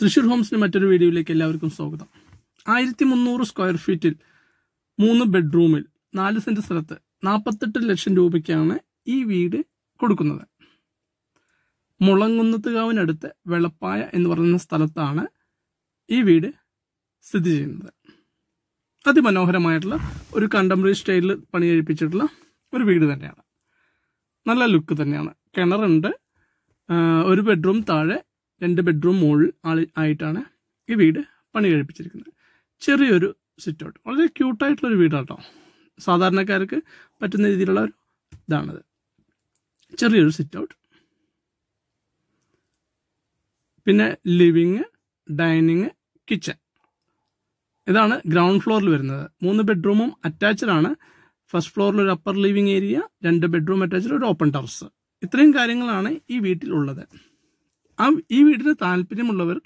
തൃശൂർ ഹോംസിന് മറ്റൊരു വീഡിയോയിലേക്ക് എല്ലാവർക്കും സ്വാഗതം ആയിരത്തി മുന്നൂറ് സ്ക്വയർ ഫീറ്റിൽ മൂന്ന് ബെഡ്റൂമിൽ നാല് സെന്റ് സ്ഥലത്ത് നാൽപ്പത്തെട്ട് ലക്ഷം രൂപയ്ക്കാണ് ഈ വീട് കൊടുക്കുന്നത് മുളങ്കുന്നത്തുകാവിനടുത്ത് വെളപ്പായ എന്ന് പറയുന്ന സ്ഥലത്താണ് ഈ വീട് സ്ഥിതി ചെയ്യുന്നത് അതിമനോഹരമായിട്ടുള്ള ഒരു കണ്ടംപററി സ്റ്റൈലിൽ പണി കഴിപ്പിച്ചിട്ടുള്ള ഒരു വീട് തന്നെയാണ് നല്ല ലുക്ക് തന്നെയാണ് കിണറുണ്ട് ഒരു ബെഡ്റൂം താഴെ രണ്ട് ബെഡ്റൂം മുകളിൽ ആയിട്ടാണ് ഈ വീട് പണി കഴിപ്പിച്ചിരിക്കുന്നത് ചെറിയൊരു സിറ്റ് ഔട്ട് വളരെ ക്യൂട്ടായിട്ടുള്ളൊരു വീടാണ് കേട്ടോ സാധാരണക്കാർക്ക് പറ്റുന്ന രീതിയിലുള്ള ഒരു ഇതാണത് ചെറിയൊരു സിറ്റ് ഔട്ട് പിന്നെ ലിവിങ് ഡൈനിങ് കിച്ചൺ ഇതാണ് ഗ്രൗണ്ട് ഫ്ലോറിൽ വരുന്നത് മൂന്ന് ബെഡ്റൂമും അറ്റാച്ച്ഡ് ആണ് ഫസ്റ്റ് ഫ്ലോറിൽ ഒരു അപ്പർ ലിവിങ് ഏരിയ രണ്ട് ബെഡ്റൂം അറ്റാച്ച്ഡ് ഒരു ഓപ്പൺ ടെറസ് ഇത്രയും കാര്യങ്ങളാണ് ഈ വീട്ടിലുള്ളത് ആ ഈ വീടിന് താല്പര്യമുള്ളവർ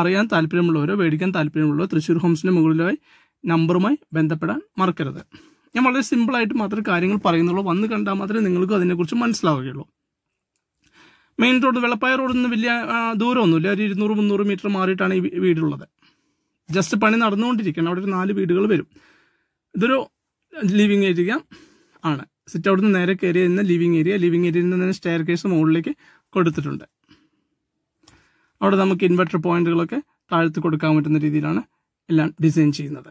അറിയാൻ താല്പര്യമുള്ളവരോ മേടിക്കാൻ താല്പര്യമുള്ളവർ തൃശ്ശൂർ ഹോംസിൻ്റെ മുകളിലായി നമ്പറുമായി ബന്ധപ്പെടാൻ മറക്കരുത് ഞാൻ വളരെ സിമ്പിളായിട്ട് മാത്രമേ കാര്യങ്ങൾ പറയുന്നുള്ളൂ വന്ന് കണ്ടാൽ മാത്രമേ നിങ്ങൾക്ക് അതിനെക്കുറിച്ച് മനസ്സിലാവുകയുള്ളൂ മെയിൻ റോഡ് വെള്ളപ്പായ റോഡിൽ നിന്ന് വലിയ ദൂരമൊന്നുമില്ല ഒരു ഇരുന്നൂറ് മുന്നൂറ് മീറ്റർ മാറിയിട്ടാണ് ഈ വീടുള്ളത് ജസ്റ്റ് പണി നടന്നുകൊണ്ടിരിക്കണം അവിടെ ഒരു നാല് വീടുകൾ വരും ഇതൊരു ലിവിങ് ഏരിയ ആണ് സിറ്റ് അവിടുന്ന് നേരെ കയറി നിന്ന് ലിവിങ് ഏരിയ ലിവിങ് ഏരിയയിൽ നിന്ന് തന്നെ സ്റ്റെയർ കേസ് മുകളിലേക്ക് കൊടുത്തിട്ടുണ്ട് അവിടെ നമുക്ക് ഇൻവെർട്ടർ പോയിന്റുകളൊക്കെ താഴ്ത്തി കൊടുക്കാൻ പറ്റുന്ന രീതിയിലാണ് എല്ലാം ഡിസൈൻ ചെയ്യുന്നത്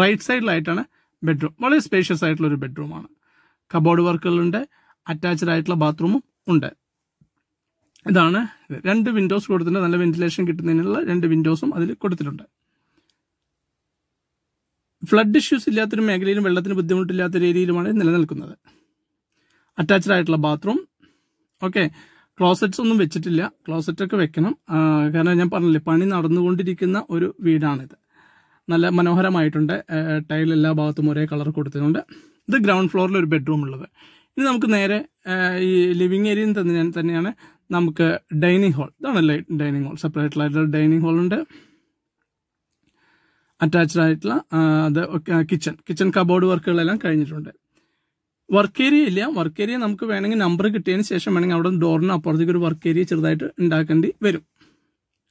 റൈറ്റ് സൈഡിലായിട്ടാണ് ബെഡ്റൂം വളരെ സ്പേഷ്യസ് ആയിട്ടുള്ള ഒരു ബെഡ്റൂമാണ് കബോർഡ് വർക്കുകളുണ്ട് അറ്റാച്ച്ഡ് ആയിട്ടുള്ള ബാത്റൂമും ഉണ്ട് ഇതാണ് രണ്ട് വിൻഡോസ് കൊടുത്തിട്ടുണ്ട് നല്ല വെന്റിലേഷൻ കിട്ടുന്നതിനുള്ള രണ്ട് വിൻഡോസും അതിൽ കൊടുത്തിട്ടുണ്ട് ഫ്ലഡ് ഇഷ്യൂസ് ഇല്ലാത്തൊരു മേഖലയിലും വെള്ളത്തിന് ബുദ്ധിമുട്ടില്ലാത്ത രീതിയിലുമാണ് നിലനിൽക്കുന്നത് അറ്റാച്ച്ഡ് ആയിട്ടുള്ള ബാത്റൂം ഓക്കെ ക്ലോസറ്റ്സ് ഒന്നും വെച്ചിട്ടില്ല ക്ലോസറ്റ് ഒക്കെ വെക്കണം കാരണം ഞാൻ പറഞ്ഞില്ലേ പണി നടന്നുകൊണ്ടിരിക്കുന്ന ഒരു വീടാണിത് നല്ല മനോഹരമായിട്ടുണ്ട് ടൈൽ എല്ലാ ഭാഗത്തും ഒരേ കളർ കൊടുത്തിട്ടുണ്ട് ഇത് ഗ്രൗണ്ട് ഫ്ലോറിൽ ഒരു ബെഡ്റൂം ഉള്ളത് ഇനി നമുക്ക് നേരെ ഈ ലിവിങ് ഏരിയ തന്നെ തന്നെയാണ് നമുക്ക് ഡൈനിങ് ഹാൾ ഇതാണല്ലേ ഡൈനിങ് ഹാൾ സെപ്പറേറ്റ് ആയിട്ടുള്ള ഡൈനിങ് ഹാളുണ്ട് അറ്റാച്ച്ഡ് ആയിട്ടുള്ള അത് കിച്ചൺ കിച്ചൺ കബോർഡ് വർക്കുകളെല്ലാം കഴിഞ്ഞിട്ടുണ്ട് വർക്ക് ഏരിയ ഇല്ല വർക്ക് ഏരിയ നമുക്ക് വേണമെങ്കിൽ നമ്പർ കിട്ടിയതിന് ശേഷം വേണമെങ്കിൽ അവിടെ ഡോറിന് അപ്പുറത്തേക്ക് ഒരു വർക്ക് ഏരിയ ചെറുതായിട്ട് ഉണ്ടാക്കേണ്ടി വരും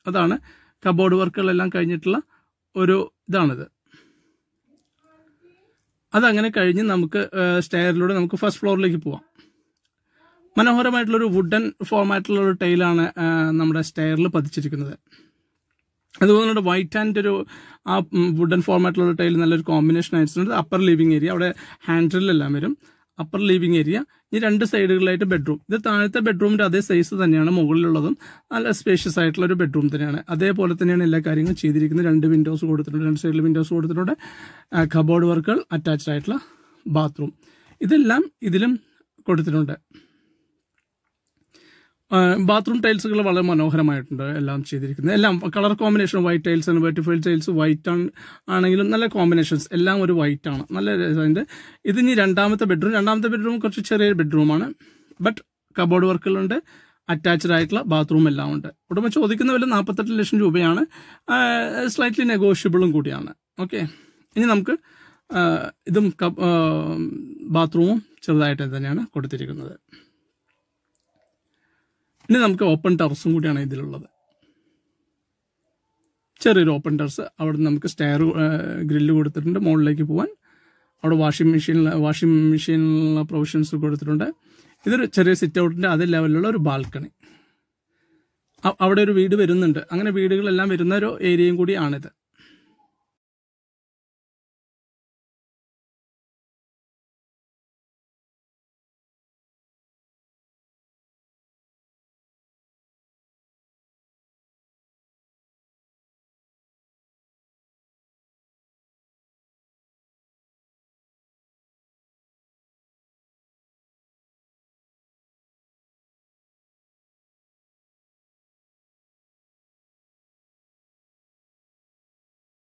അതാണ് കബോർഡ് വർക്കുകളെല്ലാം കഴിഞ്ഞിട്ടുള്ള ഒരു ഇതാണിത് അതങ്ങനെ കഴിഞ്ഞ് നമുക്ക് സ്റ്റെയറിലൂടെ നമുക്ക് ഫസ്റ്റ് ഫ്ലോറിലേക്ക് പോവാം മനോഹരമായിട്ടുള്ളൊരു വുഡൻ ഫോർമാറ്റിലുള്ള ഒരു ടൈലാണ് നമ്മുടെ സ്റ്റെയറിൽ പതിച്ചിരിക്കുന്നത് അതുപോലെ നമ്മുടെ വൈറ്റ് ആൻഡ് ഒരു ആ വുഡൻ ഫോർമാറ്റിലുള്ള ടൈൽ നല്ലൊരു കോമ്പിനേഷൻ ആയിട്ടുണ്ട് അപ്പർ ലിവിങ് ഏരിയ അവിടെ ഹാൻഡ്രിലെല്ലാം വരും അപ്പർ ലിവിംഗ് ഏരിയ ഈ രണ്ട് സൈഡുകളിലായിട്ട് ബെഡ്റൂം ഇത് താഴത്തെ ബെഡ്റൂമിന്റെ അതേ സൈസ് തന്നെയാണ് മുകളിലുള്ളതും നല്ല സ്പേഷ്യസ് ആയിട്ടുള്ള ഒരു ബെഡ്റൂം തന്നെയാണ് അതേപോലെ തന്നെയാണ് എല്ലാ കാര്യങ്ങളും ചെയ്തിരിക്കുന്നത് രണ്ട് വിൻഡോസ് കൊടുത്തിട്ടുണ്ട് രണ്ട് സൈഡിൽ വിൻഡോസ് കൊടുത്തിട്ടുണ്ട് കബോർഡ് വർക്കുകൾ അറ്റാച്ച്ഡ് ആയിട്ടുള്ള ബാത്റൂം ഇതെല്ലാം ഇതിലും കൊടുത്തിട്ടുണ്ട് ബാത്റൂം ടൈൽസുകൾ വളരെ മനോഹരമായിട്ടുണ്ട് എല്ലാം ചെയ്തിരിക്കുന്നത് എല്ലാം കളർ കോമ്പിനേഷൻ വൈറ്റ് ടൈൽസ് ആണ് വെറ്റിഫൈഡ് ടൈൽസ് വൈറ്റ് ആണ് ആണെങ്കിലും നല്ല കോമ്പിനേഷൻസ് എല്ലാം ഒരു വൈറ്റ് ആണ് നല്ല അതിൻ്റെ ഇത് ഇനി രണ്ടാമത്തെ ബെഡ്റൂം രണ്ടാമത്തെ ബെഡ്റൂം കുറച്ച് ചെറിയൊരു ബെഡ്റൂമാണ് ബട്ട് കബോർഡ് വർക്കുകളുണ്ട് അറ്റാച്ച്ഡ് ആയിട്ടുള്ള ബാത്റൂം എല്ലാം ഉണ്ട് ഉടമ ചോദിക്കുന്ന വില നാൽപ്പത്തെട്ട് ലക്ഷം രൂപയാണ് സ്ലൈറ്റ്ലി നെഗോഷ്യബിളും കൂടിയാണ് ഓക്കെ ഇനി നമുക്ക് ഇതും ബാത്റൂമും ചെറുതായിട്ട് തന്നെയാണ് കൊടുത്തിരിക്കുന്നത് പിന്നെ നമുക്ക് ഓപ്പൺ ടെറസും കൂടിയാണ് ഇതിലുള്ളത് ചെറിയൊരു ഓപ്പൺ ടെറസ് അവിടെ നമുക്ക് സ്റ്റെയർ ഗ്രില്ല് കൊടുത്തിട്ടുണ്ട് മുകളിലേക്ക് പോകാൻ അവിടെ വാഷിംഗ് മെഷീനിൽ വാഷിംഗ് മെഷീനിലുള്ള പ്രൊവിഷൻസ് കൊടുത്തിട്ടുണ്ട് ഇതൊരു ചെറിയ സിറ്റ് ഔട്ടിൻ്റെ അതേ ലെവലിലുള്ള ഒരു ബാൽക്കണി അവിടെ ഒരു വീട് വരുന്നുണ്ട് അങ്ങനെ വീടുകളെല്ലാം വരുന്ന ഒരു ഏരിയയും കൂടിയാണിത്